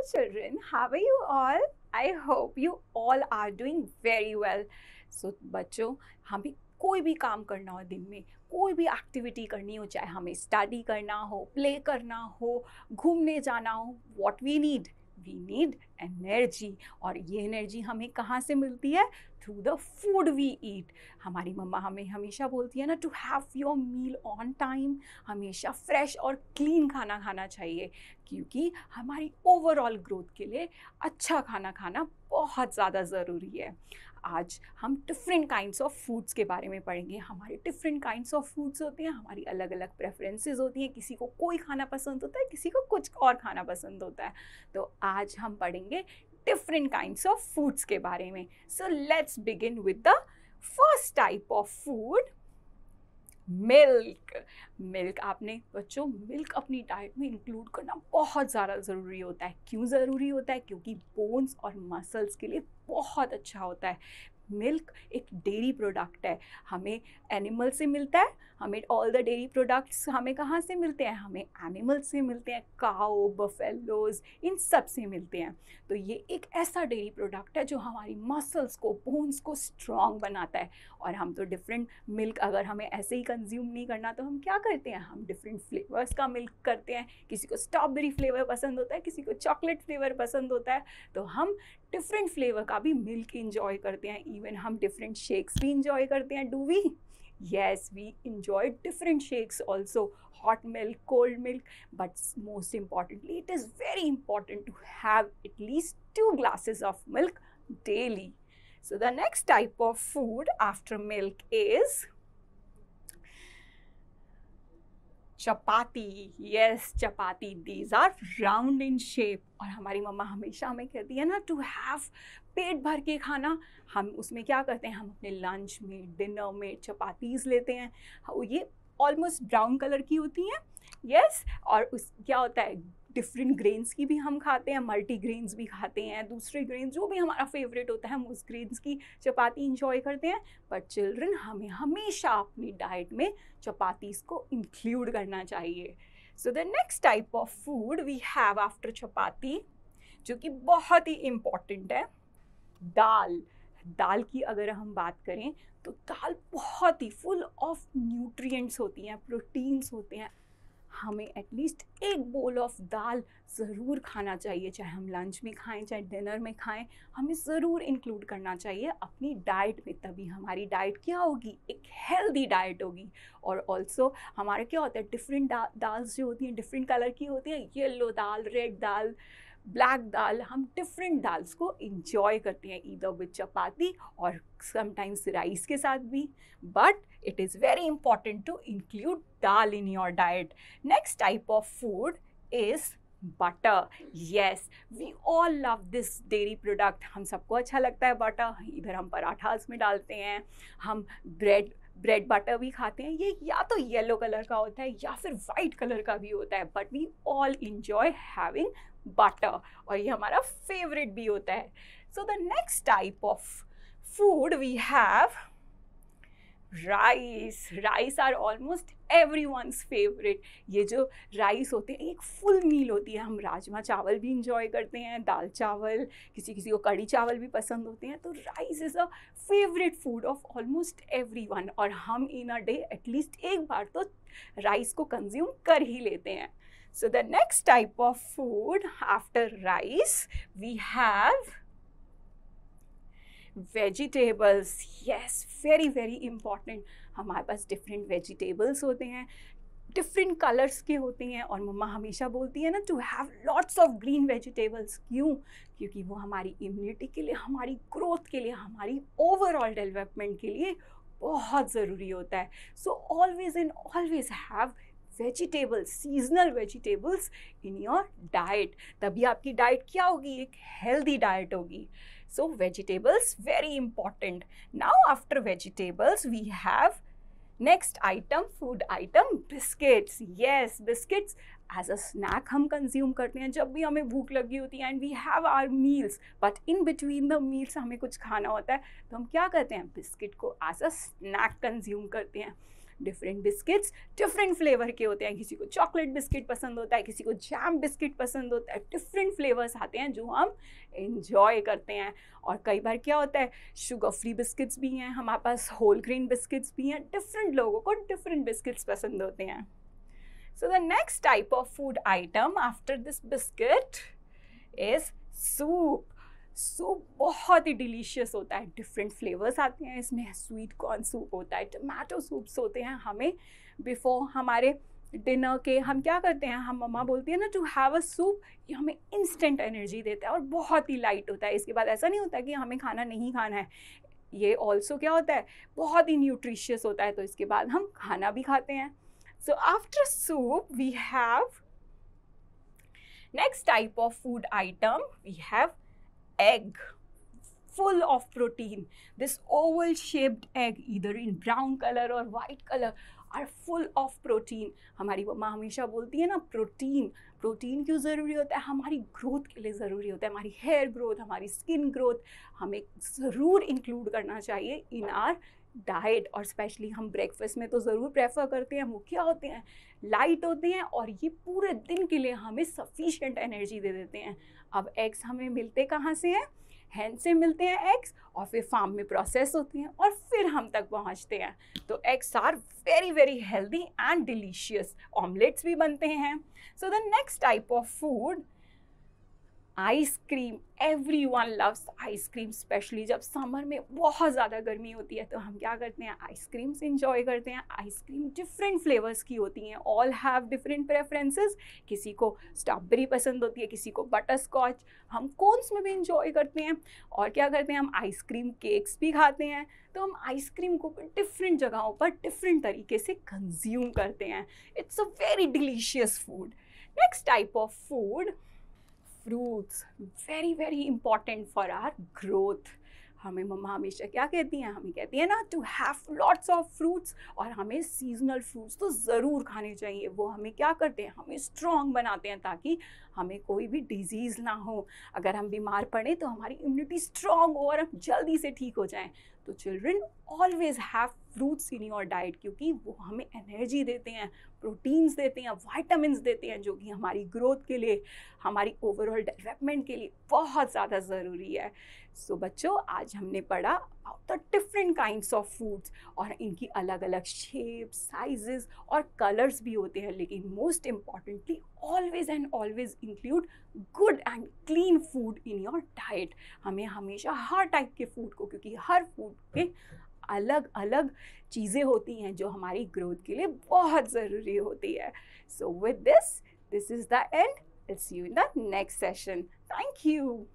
Hello, children. How are you all? I hope you all are doing very well. So, बच्चों हमें कोई भी काम करना हो दिन में कोई भी एक्टिविटी करनी हो चाहे हमें स्टडी करना हो प्ले करना हो घूमने जाना हो what we need we need energy और ये एनर्जी हमें कहाँ से मिलती है through the food we eat हमारी मम्मा हमें हमेशा बोलती है ना to have your meal on time हमेशा फ्रेश और क्लीन खाना खाना चाहिए क्योंकि हमारी ओवरऑल ग्रोथ के लिए अच्छा खाना खाना बहुत ज़्यादा ज़रूरी है आज हम डिफरेंट काइंड्स ऑफ फूड्स के बारे में पढ़ेंगे हमारे डिफरेंट काइंड्स ऑफ फूड्स होते हैं हमारी अलग अलग प्रेफरेंसेस होती हैं किसी को कोई खाना पसंद होता है किसी को कुछ और खाना पसंद होता है तो आज हम पढ़ेंगे डिफरेंट काइंड्स ऑफ फूड्स के बारे में so let's begin with the first type of food milk milk आपने बच्चों मिल्क अपनी डाइट में इंक्लूड करना बहुत ज़्यादा ज़रूरी होता है क्यों ज़रूरी होता है क्योंकि बोन्स और मसल्स के लिए बहुत अच्छा होता है मिल्क एक डेयरी प्रोडक्ट है हमें एनिमल से मिलता है हमें ऑल द डेयरी प्रोडक्ट्स हमें कहाँ से मिलते हैं हमें एनिमल्स से मिलते हैं काओ बफेलोज इन सब से मिलते हैं तो ये एक ऐसा डेयरी प्रोडक्ट है जो हमारी मसल्स को बोन्स को स्ट्रॉन्ग बनाता है और हम तो डिफरेंट मिल्क अगर हमें ऐसे ही कंज्यूम नहीं करना तो हम क्या करते हैं हम डिफरेंट फ्लेवर्स का मिल्क करते हैं किसी को स्ट्रॉबेरी फ्लेवर पसंद होता है किसी को चॉकलेट फ्लेवर पसंद होता है तो हम डिफरेंट फ्लेवर का भी मिल्क इंजॉय करते हैं इवन हम डिफरेंट शेक्स भी इंजॉय करते हैं do we Yes, we enjoyed different shakes also hot milk, cold milk, but most importantly, it is very important to have at least two glasses of milk daily. So, the next type of food after milk is chapati. Yes, chapati. These are round in shape. And our mamma always हमें कहती पेट भर के खाना हम उसमें क्या करते हैं हम अपने लंच में डिनर में चपातीज लेते हैं हाँ, ये ऑलमोस्ट ब्राउन कलर की होती हैं यस yes, और उस क्या होता है डिफरेंट ग्रेन्स की भी हम खाते हैं मल्टी ग्रेन्स भी खाते हैं दूसरे ग्रेन्स जो भी हमारा फेवरेट होता है हम उस ग्रेन्स की चपाती इंजॉय करते हैं बट चिल्ड्रन हमें हमेशा अपनी डाइट में चपातीस को इंक्लूड करना चाहिए so the next type of food we have after chapati जो कि बहुत ही इम्पॉर्टेंट है दाल दाल की अगर हम बात करें तो दाल बहुत ही फुल ऑफ न्यूट्रिएंट्स होती हैं प्रोटीन्स होते हैं हमें एटलीस्ट एक बोल ऑफ दाल ज़रूर खाना चाहिए चाहे हम लंच में खाएं चाहे डिनर में खाएं हमें ज़रूर इंक्लूड करना चाहिए अपनी डाइट में तभी हमारी डाइट क्या होगी एक हेल्दी डाइट होगी और ऑल्सो हमारा क्या होता है डिफरेंट दा, दाल्स जो होती हैं डिफरेंट कलर की होती हैं येलो दाल रेड दाल ब्लैक दाल हम डिफरेंट दाल्स को इंजॉय करते हैं ईदर विद चपाती और समटाइम्स राइस के साथ भी but it is very important to include dal in your diet next type of food is butter yes we all love this dairy product हम सबको अच्छा लगता है बटर इधर हम पराठास में डालते हैं हम ब्रेड ब्रेड बटर भी खाते हैं ये या तो येलो कलर का होता है या फिर वाइट कलर का भी होता है but we all enjoy having butter और ये हमारा फेवरेट भी होता है so the next type of food we have rice rice are almost everyone's favourite ये जो राइस होते हैं एक फुल मील होती है हम राजमा चावल भी इंजॉय करते हैं दाल चावल किसी किसी को कड़ी चावल भी पसंद होते हैं तो rice is a favourite food of almost everyone और हम इन अ डे एटलीस्ट एक बार तो राइस को कंज्यूम कर ही लेते हैं So the next type of food after rice, we have vegetables. Yes, very very important. हमारे पास different vegetables होते हैं different colors के होते हैं और मम्मा हमेशा बोलती है ना to have lots of green vegetables. क्यों क्योंकि वो हमारी immunity के लिए हमारी growth के लिए हमारी overall development के लिए बहुत ज़रूरी होता है So always and always have vegetables seasonal vegetables in your diet तभी आपकी डाइट क्या होगी एक हेल्दी डाइट होगी so vegetables very important now after vegetables we have next item food item biscuits yes biscuits as a snack हम consume करते हैं जब भी हमें भूख लगी होती है and we have our meals but in between the meals हमें कुछ खाना होता है तो हम क्या करते हैं बिस्किट को एज अ स्नैक कंज्यूम करते हैं डिफरेंट बिस्किट्स डिफरेंट फ्लेवर के होते हैं किसी को चॉकलेट बिस्किट पसंद होता है किसी को जैम बिस्किट पसंद होता है डिफरेंट फ्लेवर्स आते हैं जो हम इन्जॉय करते हैं और कई बार क्या होता है शुगर फ्री बिस्किट्स भी हैं हमारे पास होल ग्रीन बिस्किट्स भी हैं डिफरेंट लोगों को डिफरेंट बिस्किट्स पसंद होते हैं so the next type of food item after this biscuit is soup so so, बहुत ही डिलीशियस होता है डिफरेंट फ्लेवर्स आते हैं इसमें स्वीट कॉर्न सूप होता है टमाटो सूप्स होते हैं हमें बिफोर हमारे डिनर के हम क्या करते हैं हम मम्मा बोलती है ना टू हैव अ सूप ये हमें इंस्टेंट एनर्जी देता है और बहुत ही लाइट होता है इसके बाद ऐसा नहीं होता कि हमें खाना नहीं खाना है ये ऑल्सो क्या होता है बहुत ही न्यूट्रिशियस होता है तो इसके बाद हम खाना भी खाते हैं so after soup we have next type of food item we have egg full of protein. This oval shaped egg, either in brown color or white color, are full of protein. हमारी माँ हमेशा बोलती है ना protein protein क्यों ज़रूरी होता है हमारी ग्रोथ के लिए ज़रूरी होता है हमारी हेयर ग्रोथ हमारी स्किन ग्रोथ हमें ज़रूर इंक्लूड करना चाहिए इन आर डाइट और स्पेशली हम ब्रेकफास्ट में तो ज़रूर प्रेफर करते हैं वो क्या होते हैं लाइट होते हैं और ये पूरे दिन के लिए हमें सफिशेंट एनर्जी दे देते हैं अब एग्स हमें मिलते कहाँ से हैं हैंड से मिलते हैं एग्स और फिर फार्म में प्रोसेस होती हैं और फिर हम तक पहुंचते हैं तो eggs are very very healthy and delicious omelettes भी बनते हैं so the next type of food ice cream everyone loves ice cream specially जब समर में बहुत ज़्यादा गर्मी होती है तो हम क्या करते हैं आइसक्रीम्स इंजॉय करते हैं आइसक्रीम डिफरेंट फ्लेवर्स की होती हैं ऑल हैव डिफरेंट प्रेफरेंसेस किसी को स्ट्रॉबेरी पसंद होती है किसी को बटर स्कॉच हम कोन्स में भी इंजॉय करते हैं और क्या करते हैं हम आइसक्रीम केक्स भी खाते हैं तो हम आइसक्रीम को डिफरेंट जगहों पर डिफरेंट तरीके से कंज्यूम करते हैं it's a very delicious food next type of food fruits very very important for our growth हमें मम्मा हमेशा क्या कहती हैं हमें कहती हैं ना to have lots of fruits और हमें सीजनल फ्रूट्स तो ज़रूर खाने चाहिए वो हमें क्या करते हैं हमें स्ट्रॉन्ग बनाते हैं ताकि हमें कोई भी डिजीज़ ना हो अगर हम बीमार पड़े तो हमारी इम्यूनिटी स्ट्रांग हो और हम जल्दी से ठीक हो जाएं तो children always have fruits in your diet क्योंकि वो हमें एनर्जी देते हैं प्रोटीन्स देते हैं वाइटामस देते हैं जो कि हमारी ग्रोथ के लिए हमारी ओवरऑल डेवलपमेंट के लिए बहुत ज़्यादा ज़रूरी है सो so, बच्चों आज हमने पढ़ा about the different kinds of foods और इनकी अलग अलग शेप साइज और कलर्स भी होते हैं लेकिन most importantly always and always include good and clean food in your diet हमें हमेशा हर टाइप के फूड को क्योंकि हर फूड पे अलग अलग चीज़ें होती हैं जो हमारी ग्रोथ के लिए बहुत ज़रूरी होती है so with this this is the end see you in the next session thank you